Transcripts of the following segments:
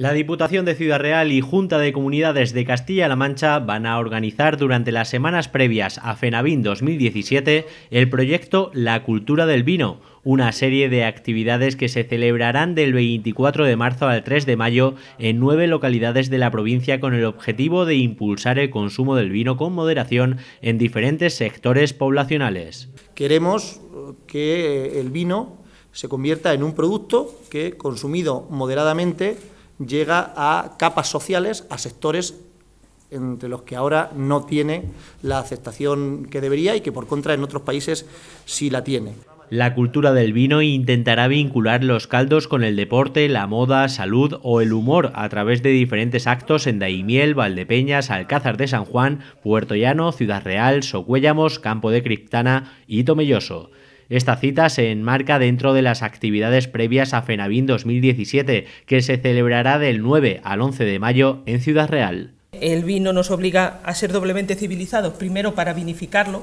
La Diputación de Ciudad Real y Junta de Comunidades de Castilla-La Mancha van a organizar durante las semanas previas a FENAVIN 2017 el proyecto La Cultura del Vino, una serie de actividades que se celebrarán del 24 de marzo al 3 de mayo en nueve localidades de la provincia con el objetivo de impulsar el consumo del vino con moderación en diferentes sectores poblacionales. Queremos eh, que eh, el vino se convierta en un producto que, consumido moderadamente, llega a capas sociales, a sectores entre los que ahora no tiene la aceptación que debería y que por contra en otros países sí la tiene. La cultura del vino intentará vincular los caldos con el deporte, la moda, salud o el humor a través de diferentes actos en Daimiel, Valdepeñas, Alcázar de San Juan, Puerto Llano, Ciudad Real, Socuéllamos, Campo de Criptana y Tomelloso. Esta cita se enmarca dentro de las actividades previas a FENAVIN 2017, que se celebrará del 9 al 11 de mayo en Ciudad Real. El vino nos obliga a ser doblemente civilizados, primero para vinificarlo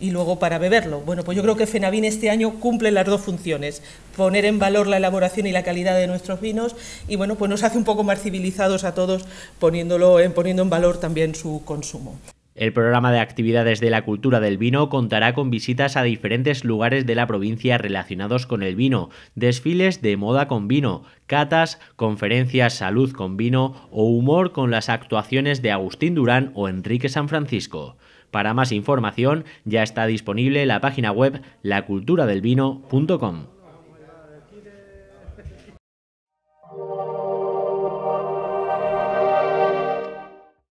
y luego para beberlo. Bueno, pues yo creo que FENAVIN este año cumple las dos funciones, poner en valor la elaboración y la calidad de nuestros vinos y bueno, pues nos hace un poco más civilizados a todos poniendo en valor también su consumo. El programa de actividades de la cultura del vino contará con visitas a diferentes lugares de la provincia relacionados con el vino, desfiles de moda con vino, catas, conferencias salud con vino o humor con las actuaciones de Agustín Durán o Enrique San Francisco. Para más información ya está disponible la página web laculturadelvino.com.